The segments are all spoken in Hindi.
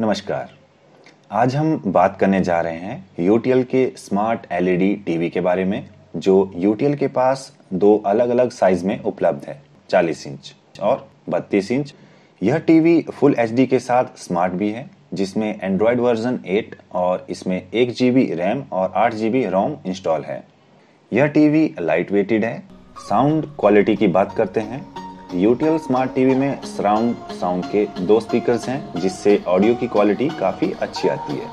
नमस्कार आज हम बात करने जा रहे हैं यूटीएल के स्मार्ट एलईडी टीवी के बारे में जो यूटीएल के पास दो अलग अलग साइज में उपलब्ध है 40 इंच और 32 इंच यह टीवी फुल एच के साथ स्मार्ट भी है जिसमें एंड्रॉयड वर्जन 8 और इसमें एक जी रैम और आठ जी रोम इंस्टॉल है यह टीवी लाइट वेटेड है साउंड क्वालिटी की बात करते हैं यूटीएल स्मार्ट टीवी में सराउंड साउंड के दो स्पीकर्स हैं जिससे ऑडियो की क्वालिटी काफ़ी अच्छी आती है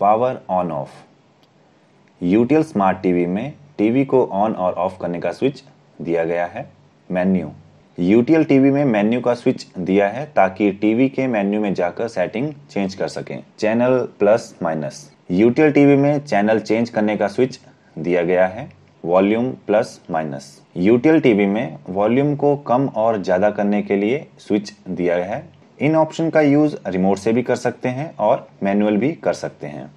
power on off UTL smart TV में टीवी को ऑन और ऑफ करने का स्विच दिया गया है मेन्यू यूटीएल टीवी में मेन्यू का स्विच दिया है ताकि टीवी के मेन्यू में जाकर सेटिंग चेंज कर सकें channel plus minus UTL TV में चैनल चेंज करने का स्विच दिया गया है volume plus minus UTL TV में वॉल्यूम को कम और ज़्यादा करने के लिए स्विच दिया है इन ऑप्शन का यूज़ रिमोट से भी कर सकते हैं और मैनुअल भी कर सकते हैं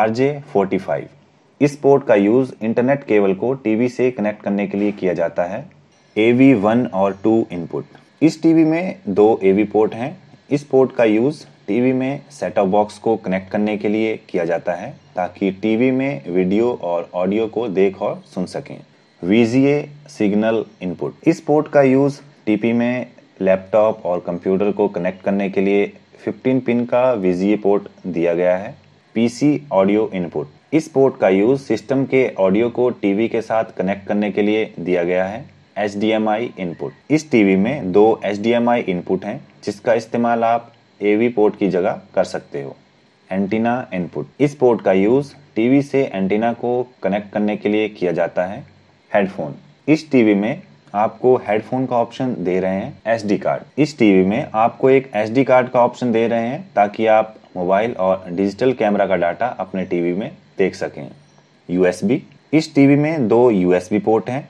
आर जे फोर्टी फाइव इस पोर्ट का यूज़ इंटरनेट केबल को टीवी से कनेक्ट करने के लिए किया जाता है ए वी वन और टू इनपुट इस टीवी में दो ए वी पोर्ट हैं इस पोर्ट का यूज़ टीवी में सेट ऑफ बॉक्स को कनेक्ट करने के लिए किया जाता है ताकि टीवी में वीडियो और ऑडियो को देख और सुन सकें वीजीए सिग्नल इनपुट इस पोर्ट का यूज़ टीपी में लैपटॉप और कंप्यूटर को कनेक्ट करने के लिए 15 पिन का वीजीए पोर्ट दिया गया है पीसी ऑडियो इनपुट इस पोर्ट का यूज़ सिस्टम के ऑडियो को टीवी के साथ कनेक्ट करने के लिए दिया गया है एच इनपुट इस टीवी में दो एच इनपुट हैं जिसका इस्तेमाल आप एवी पोर्ट की जगह कर सकते हो एंटीना इनपुट इस पोर्ट का यूज़ टीवी से एंटीना को कनेक्ट करने के लिए किया जाता है हेडफोन इस टीवी में आपको हेडफोन का ऑप्शन दे रहे हैं एसडी कार्ड इस टीवी में आपको एक एसडी कार्ड का ऑप्शन दे रहे हैं ताकि आप मोबाइल और डिजिटल कैमरा का डाटा अपने टीवी में देख सकें यूएसबी इस टीवी में दो यूएसबी पोर्ट हैं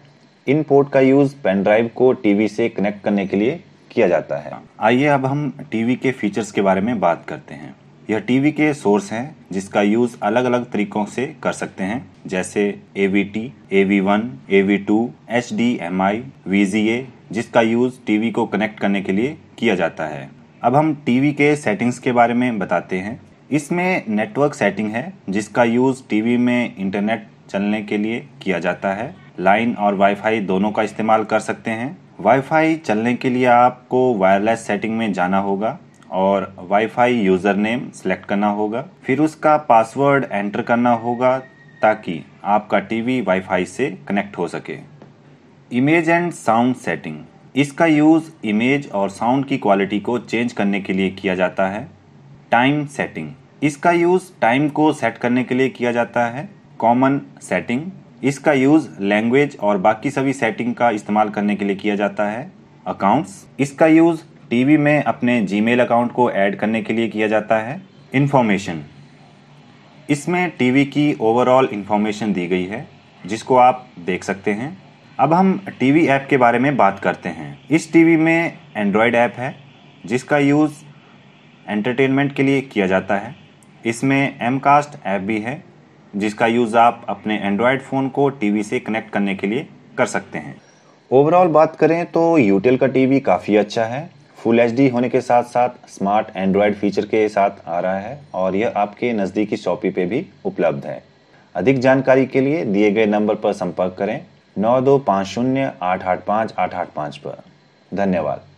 इन पोर्ट का यूज़ पेन ड्राइव को टीवी से कनेक्ट करने के लिए किया जाता है आइए अब हम टीवी के फीचर्स के बारे में बात करते हैं यह टीवी के सोर्स हैं जिसका यूज़ अलग अलग तरीकों से कर सकते हैं जैसे A V T A V one A V two H D M I V G A जिसका यूज़ टीवी को कनेक्ट करने के लिए किया जाता है अब हम टीवी के सेटिंग्स के बारे में बताते हैं इसमें नेटवर्क सेटिंग है जिसका यूज़ टीवी में इंटरनेट चलने के लिए किया जाता है लाइन और वाईफाई दोनों का इस्तेमाल कर सकते हैं वाईफाई चलने के लिए आपको वायरलेस सेटिंग में जाना होगा और वाईफाई यूज़र नेम सेलेक्ट करना होगा फिर उसका पासवर्ड एंटर करना होगा ताकि आपका टीवी वाईफाई से कनेक्ट हो सके इमेज एंड साउंड सेटिंग इसका यूज़ इमेज और साउंड की क्वालिटी को चेंज करने के लिए किया जाता है टाइम सेटिंग इसका यूज़ टाइम को सेट करने के लिए किया जाता है कॉमन सेटिंग इसका यूज़ लैंग्वेज और बाकी सभी सेटिंग का इस्तेमाल करने के लिए किया जाता है अकाउंट्स इसका यूज़ टीवी में अपने जीमेल अकाउंट को ऐड करने के लिए किया जाता है इन्फॉर्मेशन इसमें टीवी की ओवरऑल इन्फॉर्मेशन दी गई है जिसको आप देख सकते हैं अब हम टीवी ऐप के बारे में बात करते हैं इस टीवी में एंड्रॉयड ऐप है जिसका यूज़ एंटरटेनमेंट के लिए किया जाता है इसमें एम कास्ट ऐप भी है जिसका यूज़ आप अपने एंड्रॉयड फ़ोन को टीवी से कनेक्ट करने के लिए कर सकते हैं ओवरऑल बात करें तो यूटेल का टीवी काफ़ी अच्छा है फुल एच होने के साथ साथ स्मार्ट एंड्रॉयड फीचर के साथ आ रहा है और यह आपके नज़दीकी शॉपी पे भी उपलब्ध है अधिक जानकारी के लिए दिए गए नंबर पर संपर्क करें नौ दो पाँच शून्य आठ आठ पाँच आठ आठ पाँच पर धन्यवाद